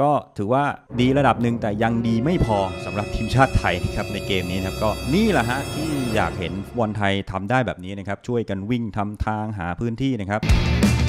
ก็ถือว่าดีระดับหนึ่งแต่ยังดีไม่พอสำหรับทีมชาติไทยนะครับในเกมนี้นะครับ ก็นี่แหละฮะที่อยากเห็นบอลไทยทำได้แบบนี้นะครับ ช่วยกันวิ่งทำทางหาพื้นที่นะครับ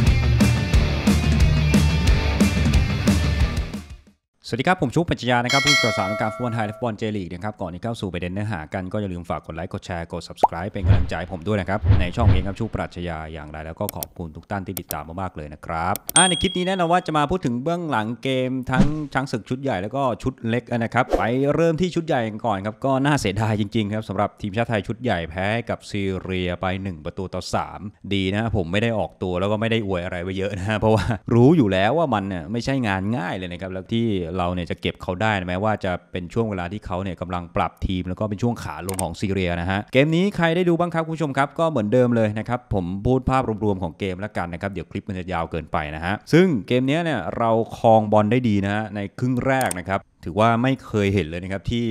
สวัสดีครับ ผมชุบปัญญานะครับผู้ก่สรสางการฟุตบอลไทยและฟุตบอลเจลีกนะครับก่อนที่เข้าสู่ประเด็นเนื้อหากัน ก็อย่าลืมฝากกดไลค์กดแชร์ กด subscribe เป็นกำลังใจผมด้วยนะครับ ในช่องเองครับชุบปรัชญาอย่างไร แล้วก็ขอบคุณทุกท่านที่ติดตามมากๆเลยนะครับอ่าในคลิปนี้แน่นอนว่าจะมาพูดถึงเบื้องหลังเกมทั้งช้างศึกชุดใหญ่แล้วก็ชุดเล็กนะครับไปเริ่มที่ชุดใหญ่กันก่อนครับก็น่าเสียดายจริงๆครับสำหรับทีมชาติไทยชุดใหญ่แพ้กับซีเรียไป1ประตูต่อ 3 ดีนะผมไม่ได้ออกตัวแล้วก็ไม่ได้อวยอะไรไปเยอะนะเพราะว่ารู้อยู่แล้วว่ามันเนี่ยไม่ใช่งานง่ายเลยนะครับแล้วที่เราเนี่ยจะเก็บเขาได้แม้ว่าจะเป็นช่วงเวลาที่เขาเนี่ยกำลังปรับทีม แล้วก็เป็นช่วงขาลงของซีเรียนะฮะ เกมนี้ใครได้ดูบ้างครับคุณผู้ชมครับก็เหมือนเดิมเลยนะครับผมพูดภาพรวมๆของเกมแล้วกันนะครับเดี๋ยวคลิปมันจะยาวเกินไปนะฮะซึ่งเกมนี้เนี่ยเราครองบอลได้ดีนะฮะในครึ่งแรกนะครับถือว่าไม่เคยเห็นเลยนะครับที่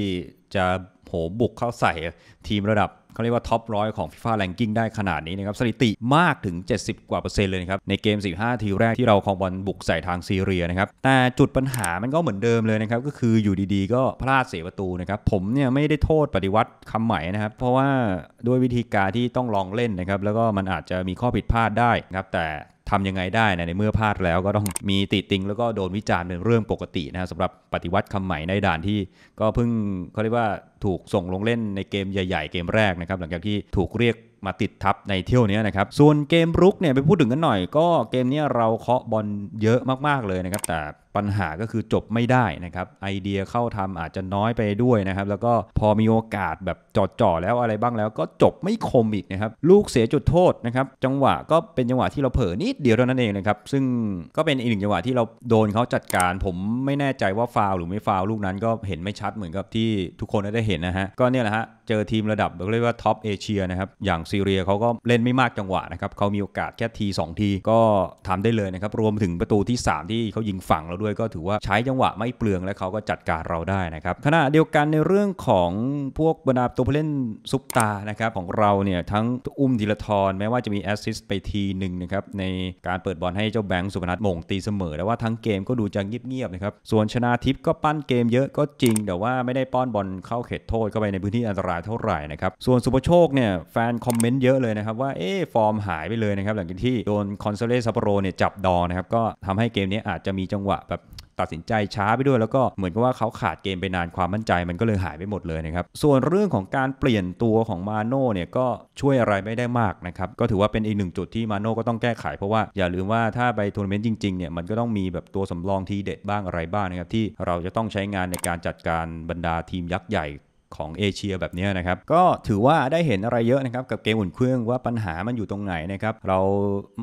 จะโหบุกเข้าใส่ทีมระดับเขาเรียกว่าท็อปร้อยของฟีฟ่าแรงกิ้งได้ขนาดนี้นะครับสถิติมากถึง 70 กว่าเปอร์เซ็นต์เลยครับ ในเกม 15 ทีแรกที่เราคองบอลบุกใส่ทางซีเรียนะครับ แต่จุดปัญหามันก็เหมือนเดิมเลยนะครับ ก็คืออยู่ดีๆก็พลาดเสียประตูนะครับ ผมเนี่ยไม่ได้โทษปฏิวัติคำใหม่นะครับ เพราะว่าด้วยวิธีการที่ต้องลองเล่นนะครับ แล้วก็มันอาจจะมีข้อผิดพลาดได้ครับแต่ทํำยังไงได้นะในเมื่อพลาดแล้วก็ต้องมีติติง แล้วก็โดนวิจารณ์เป็นเรื่องปกตินะสำหรับปฏิวัติคำใหม่ในด่านที่ ก็เพิ่งเขาเรียกว่าถูกส่งลงเล่นในเกมใหญ่ๆเกมแรกนะครับ หลังจากที่ถูกเรียกมาติดทับในเที่ยวนี้นะครับ ส่วนเกมรุกเนี่ยไปพูดถึงกันหน่อย ก็เกมนี้เราเคาะบอลเยอะมากๆเลยนะครับแต่ปัญหาก็คือจบไม่ได้นะครับไอเดียเข้าทำอาจจะน้อยไปด้วยนะครับแล้วก็พอมีโอกาสแบบจ่อๆแล้วอะไรบ้างแล้ว ก็จบไม่คมอีกนะครับลูกเสียจุดโทษนะครับจังหวะก็เป็นจังหวะที่เราเผลอนิดเดียวเท่านั้นเองนะครับซึ่งก็เป็นอีกหนึ่ง จังหวะที่เราโดนเขาจัดการ ผมไม่แน่ใจว่าฟาวหรือไม่ฟาวลูกนั้นก็เห็นไม่ชัดเหมือนกับที่ทุกคนได้เห็นนะฮะก็เนี่ยแหละฮะเจอทีมระดับเรียกว่าท็อปเอเชียนะครับอย่างซีเรียเขาก็เล่นไม่มากจังหวะนะครับเขามีโอกาสแค่ที 2 ทีก็ทำได้เลยนะครับรวมถึงประตูที่ 3 ที่เขายิงฝั่งเราด้วยก็ถือว่าใช้จังหวะไม่เปลือง และเขาก็จัดการเราได้นะครับขณะเดียวกันในเรื่องของพวกบรรดาตัวผู้เล่นซุปตานะครับของเราเนี่ยทั้งอุ้มธีรทรแม้ว่าจะมีแอสซิสต์ไปทีหนึ่งนะครับในการเปิดบอลให้เจ้าแบงค์สุพนัทมงตีเสมอแต่ว่าทั้งเกมก็ดูจะเงียบๆนะครับส่วนชนาทิพย์ก็ปั้นเกมเยอะก็จริงแต่ว่าไม่ได้ป้อนบอลเข้าเขตโทษ เข้าไปในพื้นที่อันตรายเท่าไหร่นะครับส่วนสุภโชคเนี่ยแฟนคอมคอมเมนต์เยอะเลยนะครับว่าเออฟอร์มหายไปเลยนะครับ หลังจากที่โดนคอนเซเลซัปโปโรเนี่ยจับดองนะครับ ก็ทำให้เกมนี้อาจจะมีจังหวะแบบตัดสินใจช้าไปด้วยแล้วก็เหมือนกับว่าเขาขาดเกมไปนานความมั่นใจมันก็เลยหายไปหมดเลยนะครับ ส่วนเรื่องของการเปลี่ยนตัวของมาโน่เนี่ยก็ช่วยอะไรไม่ได้มากนะครับ ก็ถือว่าเป็นอีกหนึ่งจุดที่มาโน่ก็ต้องแก้ไขเพราะว่าอย่าลืมว่าถ้าไปทัวร์นาเมนต์จริงๆเนี่ยมันก็ต้องมีแบบตัวสำรองทีเด็ดบ้างอะไรบ้างนะครับที่เราจะต้องใช้งานในการจัดการบรรดาทีมยักษ์ใหญ่ของเอเชียแบบนี้นะครับ ก็ถือว่าได้เห็นอะไรเยอะนะครับ กับเกมอุ่นเครื่องว่าปัญหามันอยู่ตรงไหนนะครับ เรา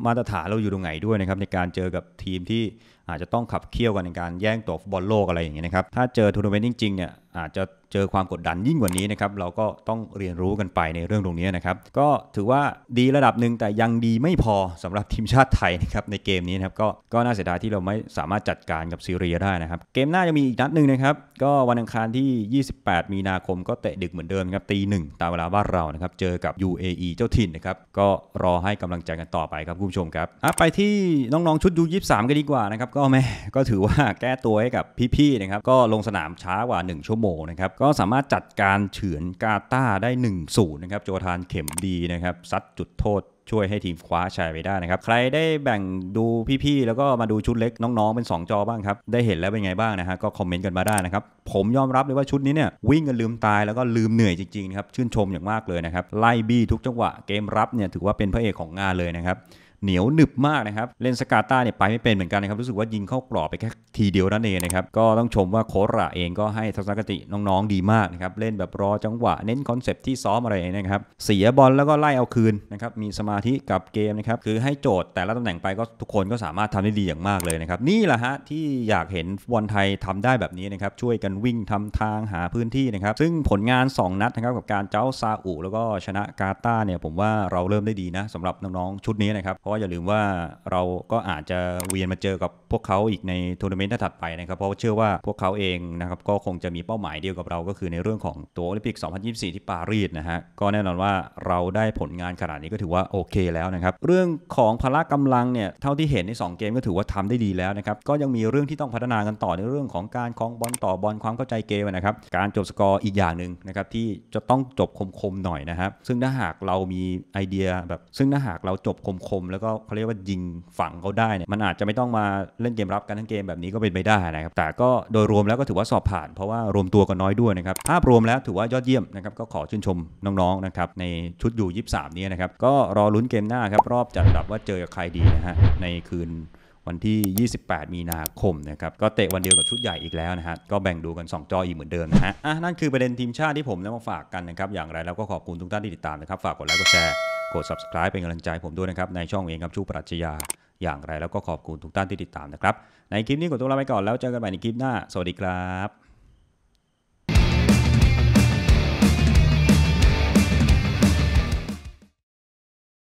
มาตรฐานเราอยู่ตรงไหนด้วยนะครับ ในการเจอกับทีมที่อาจจะต้องขับเคี่ยวกันในการแย่งตัวฟุตบอลโลกอะไรอย่างเงี้ยนะครับถ้าเจอทัวร์นาเมนต์จริงๆเนี่ยอาจจะเจอความกดดันยิ่งกว่านี้นะครับเราก็ต้องเรียนรู้กันไปในเรื่องตรงนี้นะครับก็ถือว่าดีระดับหนึ่งแต่ยังดีไม่พอสำหรับทีมชาติไทยนะครับในเกมนี้นะครับก็ก็น่าเสียดายที่เราไม่สามารถจัดการกับซีเรียได้นะครับเกมหน้าจะมีอีกนัดหนึ่งนะครับก็วันอังคารที่ 28 มีนาคมก็เตะดึกเหมือนเดิมครับตีหนึ่งตามเวลาบ้านเรานะครับเจอกับ UAE เจ้าถิ่นนะครับก็รอให้กำลังใจกันต่อไปครับคุณผู้ชมครับไปที่น้องๆชุดยู23กันดีกว่านะครับก็แม่ก็ถือว่าแก้ตัวให้กับพี่ๆนะครับก็ลงสนามช้ากว่า 1 ชั่วโมงนะครับก็สามารถจัดการเฉือนกาตาได้1นึ่งศูนย์นะครับโจทานเข็มดีนะครับซัดจุดโทษช่วยให้ทีมคว้าชัยไปได้นะครับใครได้แบ่งดูพี่ ๆ แล้วก็มาดูชุดเล็กน้องๆเป็น 2 จอบ้างครับได้เห็นแล้วเป็นไงบ้างนะฮะก็คอมเมนต์กันมาได้นะครับ ผมยอมรับเลยว่าชุดนี้เนี่ยวิ่งกันลืมตาย แล้วก็ลืมเหนื่อยจริงๆครับชื่นชมอย่างมากเลยนะครับไล่บี้ทุกจังหวะเกมรับเนี่ยถือว่าเป็นพระเอกของงานเลยนะครับเหนียวหนึบมากนะครับเล่นสกาต้าเนี่ยไปไม่เป็นเหมือนกันนะครับรู้สึกว่ายิงเข้ากรอบไปแค่ทีเดียวนั่นเองนะครับก็ต้องชมว่าโคระเองก็ให้ทัศนคติน้องๆดีมากนะครับเล่นแบบรอจังหวะเน้นคอนเซปที่ซ้อมอะไรนะครับเสียบอลแล้วก็ไล่เอาคืนนะครับมีสมาธิกับเกมนะครับคือให้โจทย์แต่ละตำแหน่งไปก็ทุกคนก็สามารถทำได้ดีอย่างมากเลยนะครับนี่แหละฮะที่อยากเห็นบอลไทยทำได้แบบนี้นะครับช่วยกันวิ่งทำทางหาพื้นที่นะครับซึ่งผลงาน 2 นัดนะครับกับการเจ้าซาอุแล้วก็ชนะกาตาเนี่ยผมว่าเราเริ่มได้ดีนะสำหรับน้องๆชุดนี้นะครับเพราะก็อย่าลืมว่าเราก็อาจจะเวียนมาเจอกับพวกเขาอีกในทัวร์นาเมนต์ถัดไปนะครับเพราะเชื่อว่าพวกเขาเองนะครับก็คงจะมีเป้าหมายเดียวกับเราก็คือในเรื่องของ ตัวโอลิมปิก 2024 ที่ปารีสนะฮะก็แน่นอนว่าเราได้ผลงานขนาดนี้ก็ถือว่าโอเคแล้วนะครับ เรื่องของพละกำลัง เนี่ย เท่าที่เห็นใน 2 เกมก็ถือว่าทำได้ดีแล้วนะครับ ก็ยังมีเรื่องที่ต้องพัฒนากันต่อในเรื่องของการคลองบอลต่อบอลความเข้าใจเกมนะครับการจบสกอร์อีกอย่างหนึ่งนะครับที่จะต้องจบคมๆหน่อยนะครับซึ่งถ้าหากเรามีไอเดียแบบซึ่งถ้าหากเราจบคมๆแล้วก็เขาเรียกว่ายิงฝังเขาได้เนี่ยมันอาจจะไม่ต้องมาเล่นเกมรับกันทั้งเกมแบบนี้ก็เป็นไปได้นะครับแต่ก็โดยรวมแล้วก็ถือว่าสอบผ่านเพราะว่ารวมตัวกันน้อยด้วยนะครับภาพรวมแล้วถือว่ายอดเยี่ยมนะครับก็ขอชื่นชมน้องๆนะครับในชุดยู23นี้นะครับก็รอลุ้นเกมหน้าครับรอบจัดอันดับว่าเจอกับใครดีนะฮะในคืนวันที่ 28 มีนาคมนะครับ ก็เตะวันเดียวกับชุดใหญ่อีกแล้วนะฮะก็แบ่งดูกัน2จออีกเหมือนเดิมนะฮะ อ่ะ นั่นคือประเด็นทีมชาติที่ผมนำมาฝากกันนะครับ อย่างไรแล้วก็ขอบคุณทุกท่านที่ติดตามนะครับ ฝากกดไลค์ กดแชร์ กด subscribe เป็นกำลังใจผมด้วยนะครับ ในช่องเองครับชูปรัชญา อย่างไร แล้วก็ขอบคุณทุกท่านที่ติดตามนะครับ ในคลิปนี้ขอตัวลาไปก่อนแล้วเจอกันใหม่ในคลิปหน้า สวัสดีครับ